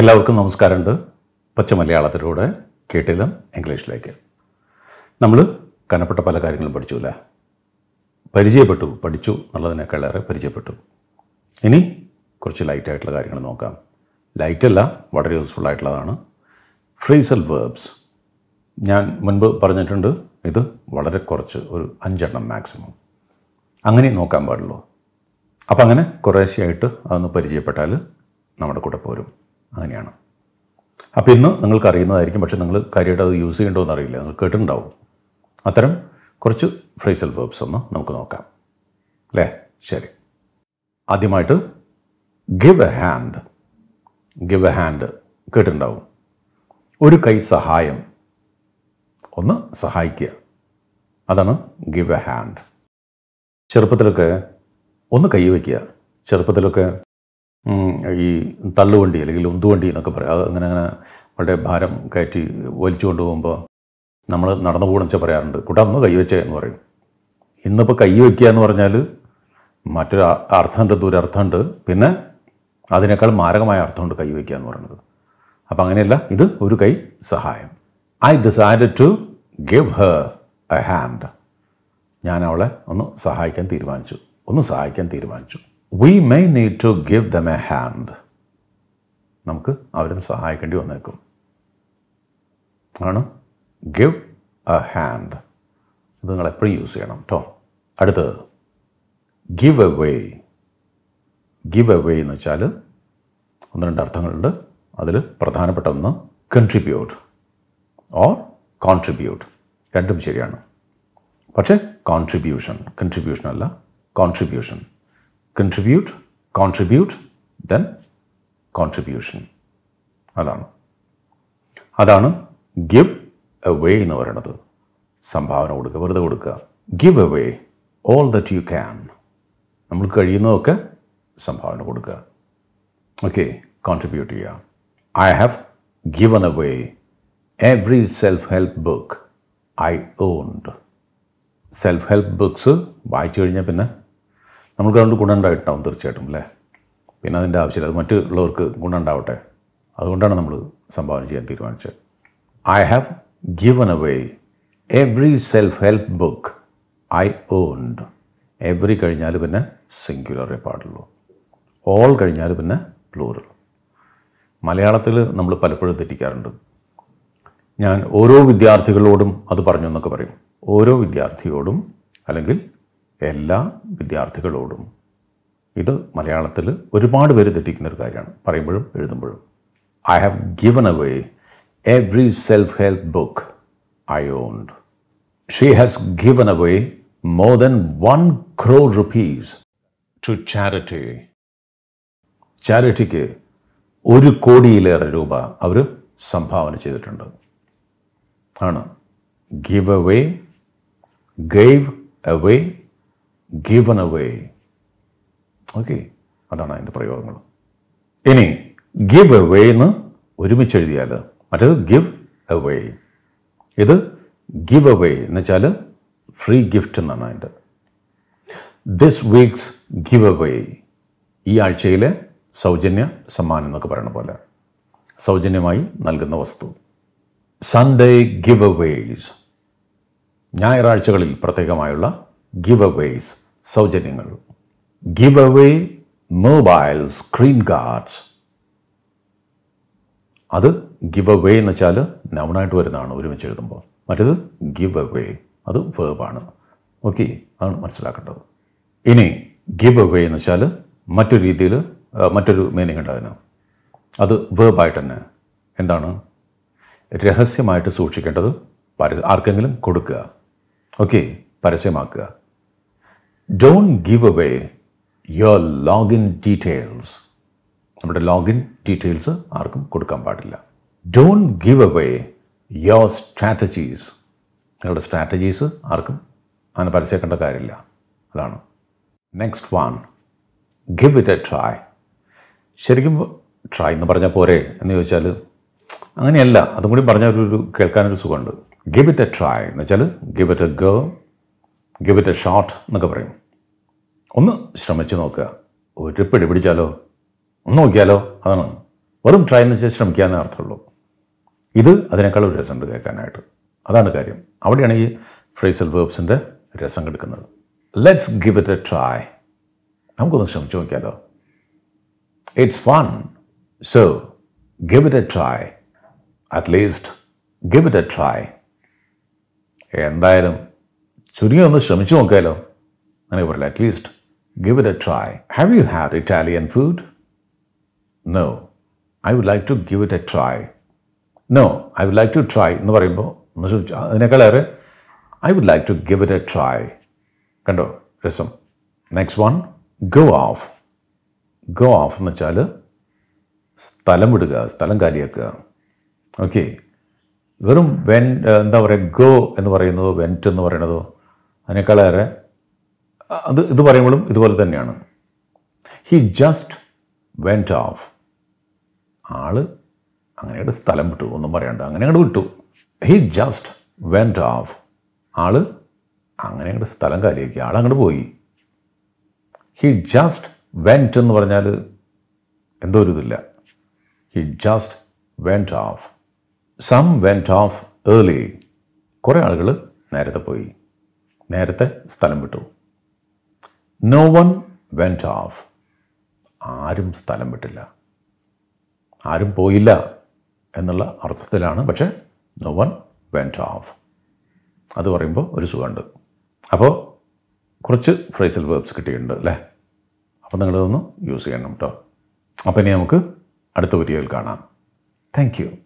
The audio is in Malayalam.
എല്ലാവർക്കും നമസ്കാരമുണ്ട് പച്ച മലയാളത്തിലൂടെ കേട്ടിലും ഇംഗ്ലീഷിലേക്ക് നമ്മൾ കനപ്പെട്ട പല കാര്യങ്ങളും പഠിച്ചു അല്ലേ പരിചയപ്പെട്ടു പഠിച്ചു ഏറെ പരിചയപ്പെട്ടു ഇനി കുറച്ച് ലൈറ്റ് ആയിട്ടുള്ള കാര്യങ്ങൾ നോക്കാം ലൈറ്റല്ല വളരെ യൂസ്ഫുൾ ആയിട്ടുള്ളതാണ് ഫ്രീസൽ വേർബ്സ് ഞാൻ മുൻപ് പറഞ്ഞിട്ടുണ്ട് ഇത് വളരെ കുറച്ച് ഒരു അഞ്ചെണ്ണം മാക്സിമം അങ്ങനെ നോക്കാൻ പാടുള്ളൂ അപ്പം അങ്ങനെ കുറേശ്ശെയായിട്ട് അതൊന്ന് പരിചയപ്പെട്ടാൽ നമ്മുടെ കൂടെ പോരും അങ്ങനെയാണ് അപ്പോൾ ഇന്ന് നിങ്ങൾക്ക് അറിയുന്നതായിരിക്കും പക്ഷേ നിങ്ങൾ കാര്യമായിട്ട് അത് യൂസ് ചെയ്യേണ്ടോ എന്നറിയില്ല നിങ്ങൾ കേട്ടിട്ടുണ്ടാവും അത്തരം കുറച്ച് ഫ്രേസൽ വേർബ്സ് ഒന്ന് നമുക്ക് നോക്കാം അല്ലേ ശരി ആദ്യമായിട്ട് give a hand give a hand കേട്ടിട്ടുണ്ടാവും ഒരു കൈ സഹായം ഒന്ന് സഹായിക്കുക അതാണ് ഗിവ് എ ഹാൻഡ് ചെറുപ്പത്തിലൊക്കെ ഒന്ന് കൈ വയ്ക്കുക ചെറുപ്പത്തിലൊക്കെ ഈ തള്ളുവണ്ടി അല്ലെങ്കിൽ ഉന്തുവണ്ടി എന്നൊക്കെ പറയാം അത് അങ്ങനെ അങ്ങനെ വളരെ ഭാരം കയറ്റി വലിച്ചു കൊണ്ടുപോകുമ്പോൾ നമ്മൾ നടന്നു വെച്ചാൽ പറയാറുണ്ട് കൂട്ടാ ഒന്ന് കൈവച്ചേ എന്ന് പറയും ഇന്നിപ്പോൾ കൈവയ്ക്കുക എന്ന് പറഞ്ഞാൽ മറ്റൊരു അർത്ഥമുണ്ട് ദുരർത്ഥമുണ്ട് പിന്നെ അതിനേക്കാൾ മാരകമായ അർത്ഥമുണ്ട് കൈവയ്ക്കുക എന്ന് പറയുന്നത് അപ്പം അങ്ങനെയല്ല ഇത് ഒരു കൈ സഹായം I decide to give her a hand ഞാൻ അവളെ ഒന്ന് സഹായിക്കാൻ തീരുമാനിച്ചു ഒന്ന് സഹായിക്കാൻ തീരുമാനിച്ചു we may need to give them a hand നമുക്ക് അവരെ സഹായിക്കേണ്ടി വന്നേക്കും ആണ് ഗിവ് എ ഹാൻഡ് ഇത് നിങ്ങൾ എപ്പോഴും യൂസ് ചെയ്യണം കേട്ടോ അടുത്തത് give a way give a way എന്ന് വെച്ചാൽ ഒന്ന് രണ്ട് അർത്ഥങ്ങളുണ്ട് അതിൽ പ്രധാനപ്പെട്ട ഒന്ന് കൺട്രിബ്യൂട്ട് ഓർ കോൺട്രിബ്യൂട്ട് രണ്ടും ശരിയാണ് പക്ഷേ കോൺട്രിബ്യൂഷൻ കൺട്രിബ്യൂഷൻ അല്ല contribution contribute contribute then contribution അതാണ് അതാണ് ഗിവ് എ വേ എന്ന് പറയുന്നത് സംഭാവന കൊടുക്കുക വെറുതെ കൊടുക്കുക give a way all that you can നമ്മൾ കഴിയുന്നതൊക്കെ സംഭാവന കൊടുക്കുക ഓക്കെ കോൺട്രിബ്യൂട്ട് ചെയ്യുക I have given way every self help book I owned self help books വായിച്ചു കഴിഞ്ഞാൽ പിന്നെ നമുക്ക് അതുകൊണ്ട് ഗുണമുണ്ടായിട്ടുണ്ടാവും തീർച്ചയായിട്ടും അല്ലേ പിന്നെ അതിൻ്റെ ആവശ്യമില്ല അത് മറ്റുള്ളവർക്ക് ഗുണമുണ്ടാവട്ടെ അതുകൊണ്ടാണ് നമ്മൾ സംഭാവന ചെയ്യാൻ തീരുമാനിച്ചത് I have given away every self help book I owned every കഴിഞ്ഞാൽ പിന്നെ സിംഗുലറേ പാടുള്ളൂ ഓൾ കഴിഞ്ഞാൽ പിന്നെ പ്ലൂറൽ മലയാളത്തിൽ നമ്മൾ പലപ്പോഴും തെറ്റിക്കാറുണ്ട് ഞാൻ ഓരോ വിദ്യാർത്ഥികളോടും അത് പറഞ്ഞു എന്നൊക്കെ പറയും ഓരോ വിദ്യാർത്ഥിയോടും അല്ലെങ്കിൽ എല്ലാ വിദ്യാർത്ഥികളോടും ഇത് മലയാളത്തിൽ ഒരുപാട് പേര് തെറ്റിക്കുന്ന ഒരു കാര്യമാണ് പറയുമ്പോഴും എഴുതുമ്പോഴും I have given away every self help book I owned she has given away more than one crore rupees to charity ചാരിറ്റിക്ക് ഒരു കോടിയിലേറെ രൂപ അവർ സംഭാവന ചെയ്തിട്ടുണ്ട് ആണ് give away gave away given away okay അതാണ് അതിൻ്റെ പ്രയോഗങ്ങൾ ഇനി ഗിവ് എ വേ എന്ന് ഒരുമിച്ച് എഴുതിയാൽ മറ്റേത് ഗിവ് എ വേ ഇത് ഗിവ് എ വേ എന്ന് വെച്ചാൽ ഫ്രീ ഗിഫ്റ്റ് എന്നാണ് അതിൻ്റെ this week's give a way ഈ ആഴ്ചയിലെ സൗജന്യ സമ്മാനം എന്നൊക്കെ പറയുന്ന പോലെ സൗജന്യമായി നൽകുന്ന വസ്തു സൺഡേ ഗിവ് എ വേസ് ഞായറാഴ്ചകളിൽ പ്രത്യേകമായുള്ള ഗിവ് അവേസ് സൗജന്യങ്ങൾ give away mobile screen guards അത് ഗിവ് അവേ എന്ന് വെച്ചാൽ നൗണായിട്ട് വരുന്നതാണ് ഒരുമിച്ച് എഴുതുമ്പോൾ മറ്റേത് ഗിവ് അവേ അത് വേബാണ് ഓക്കെ അതാണ് മനസ്സിലാക്കേണ്ടത് ഇനി ഗിവ് അവേ എന്ന് വെച്ചാൽ മറ്റൊരു രീതിയിൽ മറ്റൊരു മീനിങ് ഉണ്ട് അതിന് അത് വേബായിട്ട് തന്നെ എന്താണ് രഹസ്യമായിട്ട് സൂക്ഷിക്കേണ്ടത് പര ആർക്കെങ്കിലും കൊടുക്കുക ഓക്കെ പരസ്യമാക്കുക don't give away your login details നമ്മുടെ ലോഗിൻ ഡീറ്റെയിൽസ് ആർക്കും കൊടുക്കാൻ പാടില്ല don't give away your strategies നിങ്ങളുടെ സ്ട്രാറ്റജീസ് ആർക്കും അങ്ങനെ പരസ്യക്കേണ്ട കാര്യമില്ല അതാണ് next one give it a try ശരിക്കും ട്രൈ എന്ന് പറഞ്ഞാൽ പോരെ എന്ന് ചോദിച്ചാൽ അങ്ങനെയല്ല അതും കൂടി പറഞ്ഞാൽ ഒരു കേൾക്കാനൊരു സുഖമുണ്ട് ഗിവ് ഇറ്റ് എ ട്രൈ എന്ന് വെച്ചാൽ give it a go give it a shot എന്നൊക്കെ പറയും ഒന്ന് ശ്രമിച്ചു നോക്കുക ഒരു പിടി പിടിച്ചാലോ ഒന്ന് നോക്കിയാലോ അതാണ് വെറും ട്രൈ എന്ന് വെച്ചാൽ ശ്രമിക്കാമെന്നേ അർത്ഥമുള്ളൂ ഇത് അതിനേക്കാൾ ഒരു രസമുണ്ട് കേൾക്കാനായിട്ട് അതാണ് കാര്യം അവിടെയാണ് ഈ ഫ്രേസൽ വേർബ്സിൻ്റെ രസം കെടുക്കുന്നത് let's give it a try നമുക്കൊന്ന് ശ്രമിച്ചു നോക്കിയാലോ it's fun so give it a try at least give it a try എന്തായാലും ചുരുങ്ങി ഒന്ന് ശ്രമിച്ചു നോക്കാമല്ലോ അങ്ങനെ പറയില്ല at least give it a try have you had Italian food no I would like to give it a try no I would like to try എന്ന് പറയുമ്പോൾ ഒന്ന് ശ്രമിച്ചു അതിനേക്കാളേറെ I would like to give it a try കണ്ടോ രസം next one go off go off എന്ന് വെച്ചാൽ സ്ഥലം വിടുക സ്ഥലം കാലിയാക്കുക ഓക്കെ വെറും വെൻ എന്താ പറയുക ഗോ എന്ന് പറയുന്നതോ വെൻറ്റ് എന്ന് പറയുന്നതോ അതിനേക്കാളേറെ അത് ഇത് പറയുമ്പോഴും ഇതുപോലെ തന്നെയാണ് ഹി ജസ്റ്റ് വെൻറ്റ് ഓഫ് ആൾ അങ്ങനെയുടെ സ്ഥലം വിട്ടു ഒന്നും പറയണ്ട അങ്ങനെ അങ്ങോട്ട് വിട്ടു ഹി ജസ്റ്റ് വെൻറ്റ് ഓഫ് ആൾ അങ്ങനെ അങ്ങോട്ട് സ്ഥലം കാലിയാക്കി ആൾ അങ്ങോട്ട് പോയി ഹി ജസ്റ്റ് വെൻറ്റ് എന്ന് പറഞ്ഞാൽ എന്തോ ഒരു ഇതില്ല he just went off some went off early കുറേ ആളുകൾ നേരത്തെ പോയി നേരത്തെ സ്ഥലം വിട്ടു നോ വൺ വെൻറ്റ് ഓഫ് ആരും സ്ഥലം വിട്ടില്ല ആരും പോയില്ല എന്നുള്ള അർത്ഥത്തിലാണ് പക്ഷേ നോ വൺ വെൻറ്റ് ഓഫ് അത് പറയുമ്പോൾ ഒരു സുഖമുണ്ട് അപ്പോൾ കുറച്ച് ഫ്രേസൽ വേബ്സ് കിട്ടിയിട്ടുണ്ട് അല്ലേ അപ്പോൾ നിങ്ങളിതൊന്ന് യൂസ് ചെയ്യണം കേട്ടോ അപ്പോൾ ഇനി നമുക്ക് അടുത്ത വീഡിയോയിൽ കാണാം താങ്ക്